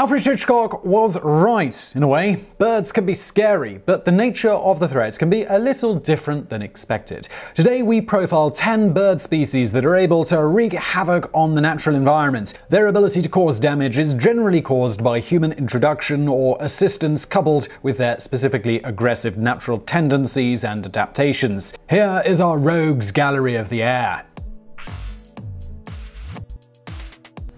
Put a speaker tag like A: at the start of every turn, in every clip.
A: Alfred Hitchcock was right, in a way. Birds can be scary, but the nature of the threat can be a little different than expected. Today we profile 10 bird species that are able to wreak havoc on the natural environment. Their ability to cause damage is generally caused by human introduction or assistance coupled with their specifically aggressive natural tendencies and adaptations. Here is our rogues gallery of the air.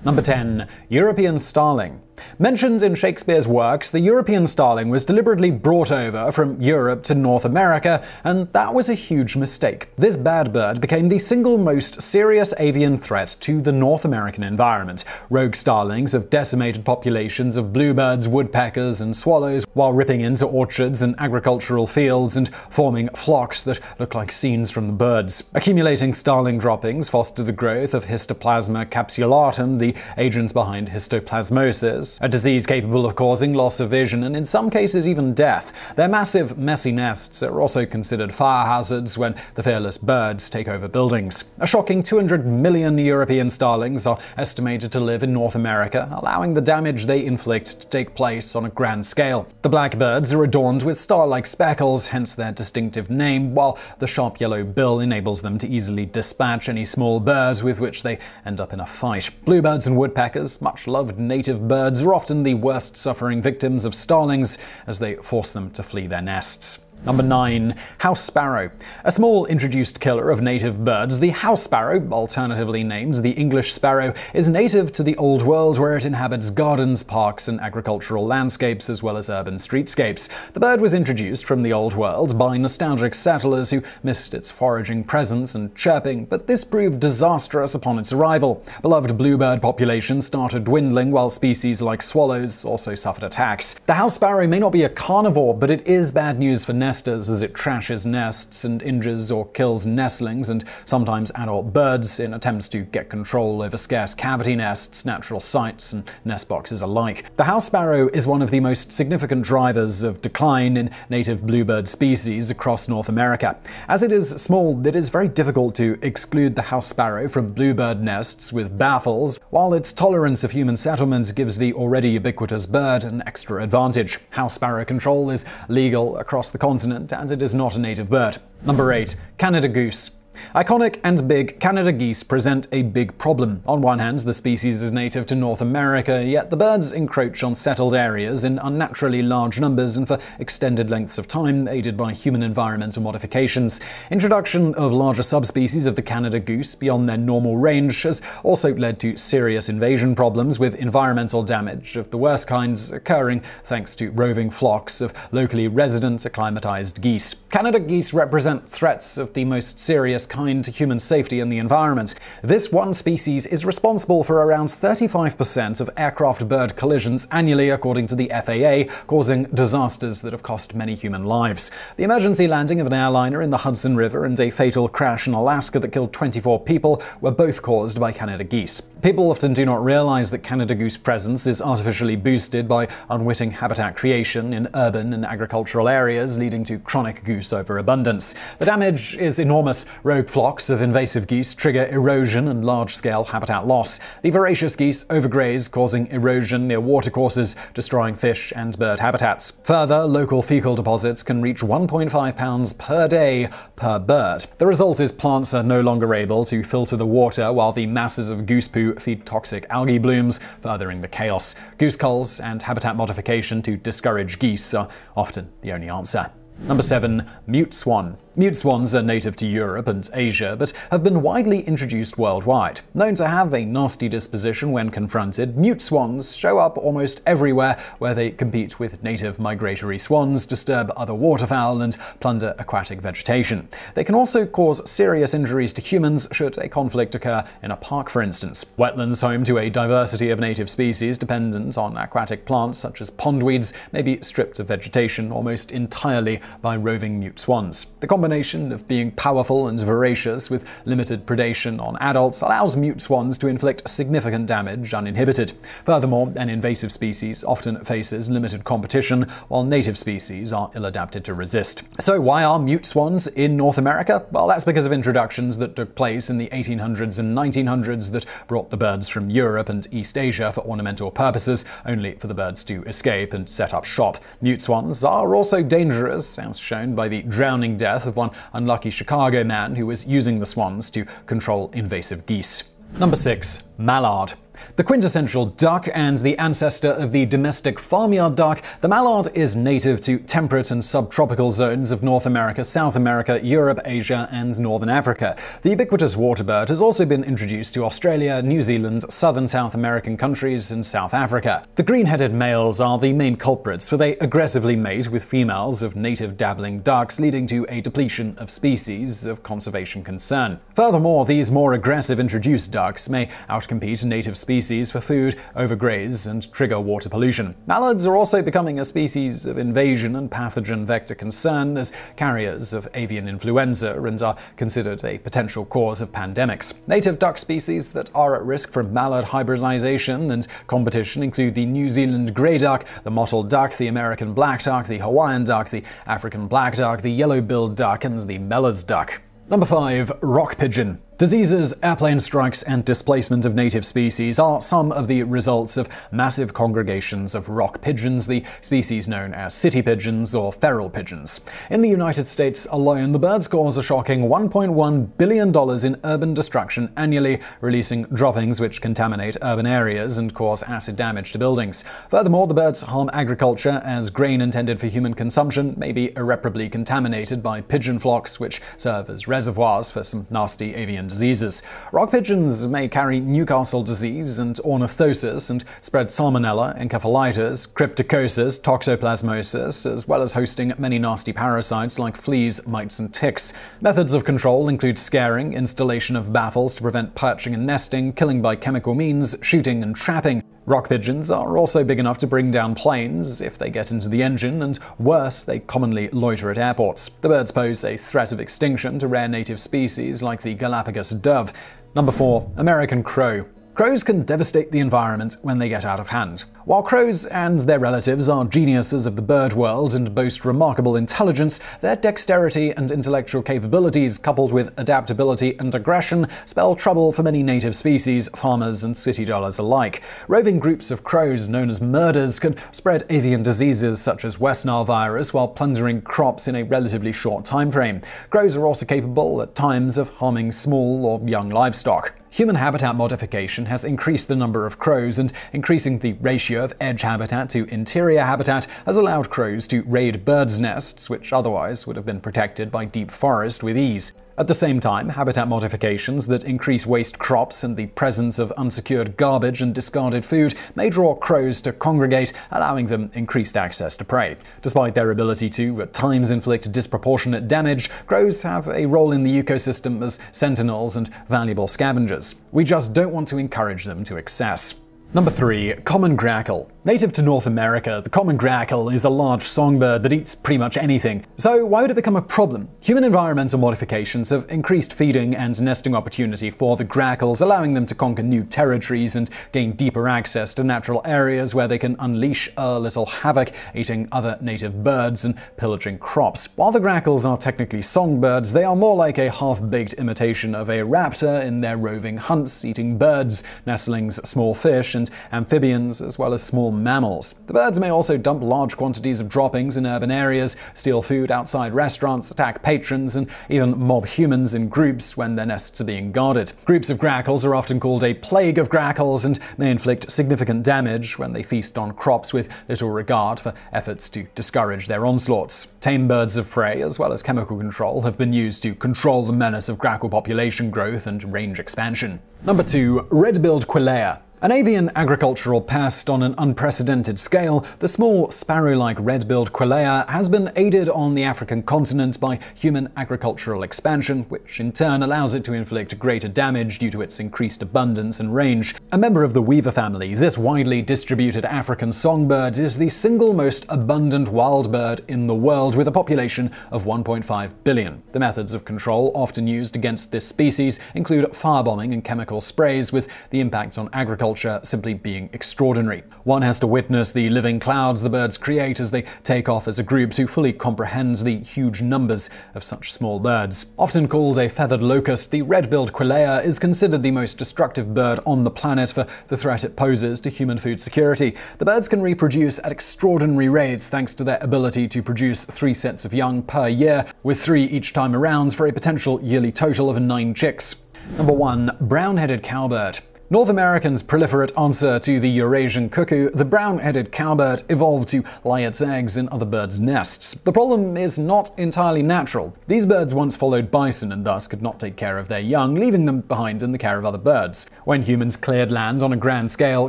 A: Number 10. European Starling mentions in Shakespeare's works the European starling was deliberately brought over from Europe to North America, and that was a huge mistake. This bad bird became the single most serious avian threat to the North American environment. Rogue starlings have decimated populations of bluebirds, woodpeckers, and swallows while ripping into orchards and agricultural fields and forming flocks that look like scenes from the birds. Accumulating starling droppings foster the growth of Histoplasma capsulatum, the agents behind histoplasmosis, a disease capable of causing loss of vision and in some cases even death. Their massive, messy nests are also considered fire hazards when the fearless birds take over buildings. A shocking 200 million European starlings are estimated to live in North America, allowing the damage they inflict to take place on a grand scale. The blackbirds are adorned with star-like speckles, hence their distinctive name, while the sharp yellow bill enables them to easily dispatch any small birds with which they end up in a fight. Bluebirds and woodpeckers, much loved native birds, are often the worst suffering victims of starlings as they force them to flee their nests. Number 9. House Sparrow. A small introduced killer of native birds, the house sparrow, alternatively named the English sparrow, is native to the Old World where it inhabits gardens, parks, and agricultural landscapes as well as urban streetscapes. The bird was introduced from the Old World by nostalgic settlers who missed its foraging presence and chirping, but this proved disastrous upon its arrival. Beloved bluebird populations started dwindling while species like swallows also suffered attacks. The house sparrow may not be a carnivore, but it is bad news for nesting nesters as it trashes nests and injures or kills nestlings and sometimes adult birds in attempts to get control over scarce cavity nests, natural sites, and nest boxes alike. The house sparrow is one of the most significant drivers of decline in native bluebird species across North America. As it is small, it is very difficult to exclude the house sparrow from bluebird nests with baffles, while its tolerance of human settlement gives the already ubiquitous bird an extra advantage. House sparrow control is legal across the continent continent as it is not a native bird. Number 8. Canada Goose Iconic and big, Canada geese present a big problem. On one hand, the species is native to North America, yet the birds encroach on settled areas in unnaturally large numbers and for extended lengths of time, aided by human environmental modifications. Introduction of larger subspecies of the Canada goose beyond their normal range has also led to serious invasion problems with environmental damage of the worst kinds occurring thanks to roving flocks of locally resident acclimatized geese. Canada geese represent threats of the most serious kind to human safety and the environment. This one species is responsible for around 35% of aircraft bird collisions annually, according to the FAA, causing disasters that have cost many human lives. The emergency landing of an airliner in the Hudson River and a fatal crash in Alaska that killed 24 people were both caused by Canada geese. People often do not realize that Canada goose presence is artificially boosted by unwitting habitat creation in urban and agricultural areas, leading to chronic goose overabundance. The damage is enormous, Rogue flocks of invasive geese trigger erosion and large-scale habitat loss. The voracious geese overgraze, causing erosion near watercourses, destroying fish and bird habitats. Further, local fecal deposits can reach 1.5 pounds per day per bird. The result is plants are no longer able to filter the water while the masses of goose poo feed toxic algae blooms, furthering the chaos. Goose culls and habitat modification to discourage geese are often the only answer. Number 7. Mute swan. Mute swans are native to Europe and Asia, but have been widely introduced worldwide. Known to have a nasty disposition when confronted, mute swans show up almost everywhere where they compete with native migratory swans, disturb other waterfowl, and plunder aquatic vegetation. They can also cause serious injuries to humans should a conflict occur in a park, for instance. Wetlands home to a diversity of native species dependent on aquatic plants such as pondweeds may be stripped of vegetation almost entirely by roving mute swans. The combination of being powerful and voracious with limited predation on adults allows mute swans to inflict significant damage uninhibited. Furthermore, an invasive species often faces limited competition, while native species are ill-adapted to resist. So why are mute swans in North America? Well, that's because of introductions that took place in the 1800s and 1900s that brought the birds from Europe and East Asia for ornamental purposes, only for the birds to escape and set up shop. Mute swans are also dangerous as shown by the drowning death of one unlucky Chicago man who was using the swans to control invasive geese. Number 6. Mallard. The quintessential duck and the ancestor of the domestic farmyard duck, the mallard is native to temperate and subtropical zones of North America, South America, Europe, Asia, and northern Africa. The ubiquitous waterbird has also been introduced to Australia, New Zealand, southern South American countries, and South Africa. The green-headed males are the main culprits, for they aggressively mate with females of native dabbling ducks, leading to a depletion of species of conservation concern. Furthermore, these more aggressive introduced ducks may outcompete native species species for food, overgraze, and trigger water pollution. Mallards are also becoming a species of invasion and pathogen vector concern as carriers of avian influenza and are considered a potential cause of pandemics. Native duck species that are at risk from mallard hybridization and competition include the New Zealand grey duck, the mottled duck, the American black duck, the Hawaiian duck, the African black duck, the yellow-billed duck, and the Mellor's duck. Number 5. Rock Pigeon Diseases, airplane strikes, and displacement of native species are some of the results of massive congregations of rock pigeons, the species known as city pigeons or feral pigeons. In the United States alone, the birds cause a shocking $1.1 billion in urban destruction annually, releasing droppings which contaminate urban areas and cause acid damage to buildings. Furthermore, the birds harm agriculture, as grain intended for human consumption may be irreparably contaminated by pigeon flocks, which serve as reservoirs for some nasty avian diseases. Rock pigeons may carry Newcastle disease and ornithosis and spread salmonella, encephalitis, cryptocosis, toxoplasmosis, as well as hosting many nasty parasites like fleas, mites, and ticks. Methods of control include scaring, installation of baffles to prevent perching and nesting, killing by chemical means, shooting and trapping. Rock pigeons are also big enough to bring down planes if they get into the engine, and worse, they commonly loiter at airports. The birds pose a threat of extinction to rare native species like the Galapagos Galapagos dove. Number 4. American crow. Crows can devastate the environment when they get out of hand. While crows and their relatives are geniuses of the bird world and boast remarkable intelligence, their dexterity and intellectual capabilities, coupled with adaptability and aggression, spell trouble for many native species, farmers, and city dwellers alike. Roving groups of crows, known as murders, can spread avian diseases such as West Nile virus while plundering crops in a relatively short time frame. Crows are also capable, at times, of harming small or young livestock. Human habitat modification has increased the number of crows, and increasing the ratio of edge habitat to interior habitat has allowed crows to raid birds' nests, which otherwise would have been protected by deep forest with ease. At the same time, habitat modifications that increase waste crops and the presence of unsecured garbage and discarded food may draw crows to congregate, allowing them increased access to prey. Despite their ability to, at times, inflict disproportionate damage, crows have a role in the ecosystem as sentinels and valuable scavengers. We just don't want to encourage them to excess. Number 3. Common Grackle Native to North America, the common grackle is a large songbird that eats pretty much anything. So why would it become a problem? Human environmental modifications have increased feeding and nesting opportunity for the grackles, allowing them to conquer new territories and gain deeper access to natural areas where they can unleash a little havoc, eating other native birds and pillaging crops. While the grackles are technically songbirds, they are more like a half-baked imitation of a raptor in their roving hunts, eating birds, nestlings, small fish, and amphibians, as well as small mammals. The birds may also dump large quantities of droppings in urban areas, steal food outside restaurants, attack patrons, and even mob humans in groups when their nests are being guarded. Groups of grackles are often called a plague of grackles and may inflict significant damage when they feast on crops with little regard for efforts to discourage their onslaughts. Tame birds of prey, as well as chemical control, have been used to control the menace of grackle population growth and range expansion. Number 2. Red-billed Quillea an avian agricultural pest on an unprecedented scale, the small sparrow-like red-billed quaila has been aided on the African continent by human agricultural expansion, which in turn allows it to inflict greater damage due to its increased abundance and range. A member of the weaver family, this widely distributed African songbird is the single most abundant wild bird in the world with a population of 1.5 billion. The methods of control often used against this species include firebombing and chemical sprays, with the impact on agriculture culture simply being extraordinary. One has to witness the living clouds the birds create as they take off as a group to fully comprehend the huge numbers of such small birds. Often called a feathered locust, the red-billed Quelea is considered the most destructive bird on the planet for the threat it poses to human food security. The birds can reproduce at extraordinary rates thanks to their ability to produce three sets of young per year, with three each time around for a potential yearly total of nine chicks. Number 1. Brown-headed cowbird North America's proliferate answer to the Eurasian cuckoo, the brown-headed cowbird evolved to lay its eggs in other birds' nests. The problem is not entirely natural. These birds once followed bison and thus could not take care of their young, leaving them behind in the care of other birds. When humans cleared land on a grand scale,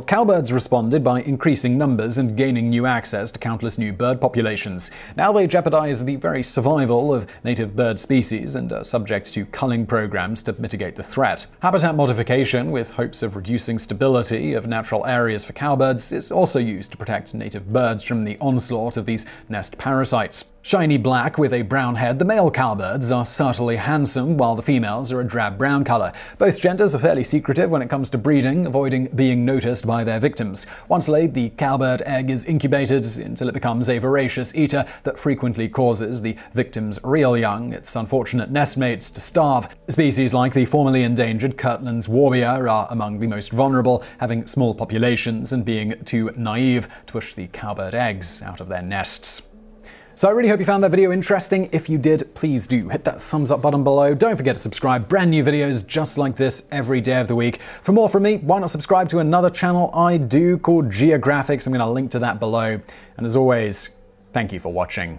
A: cowbirds responded by increasing numbers and gaining new access to countless new bird populations. Now they jeopardize the very survival of native bird species and are subject to culling programs to mitigate the threat. Habitat modification, with hopes of reducing stability of natural areas for cowbirds is also used to protect native birds from the onslaught of these nest parasites. Shiny black with a brown head, the male cowbirds are subtly handsome, while the females are a drab brown color. Both genders are fairly secretive when it comes to breeding, avoiding being noticed by their victims. Once laid, the cowbird egg is incubated until it becomes a voracious eater that frequently causes the victim's real young, its unfortunate nestmates, to starve. Species like the formerly endangered Kirtland's warbler are among the most vulnerable, having small populations and being too naive to push the cowbird eggs out of their nests. So I really hope you found that video interesting. If you did, please do hit that thumbs up button below. Don't forget to subscribe. Brand new videos just like this every day of the week. For more from me, why not subscribe to another channel I do called Geographics. I'm going to link to that below. And as always, thank you for watching.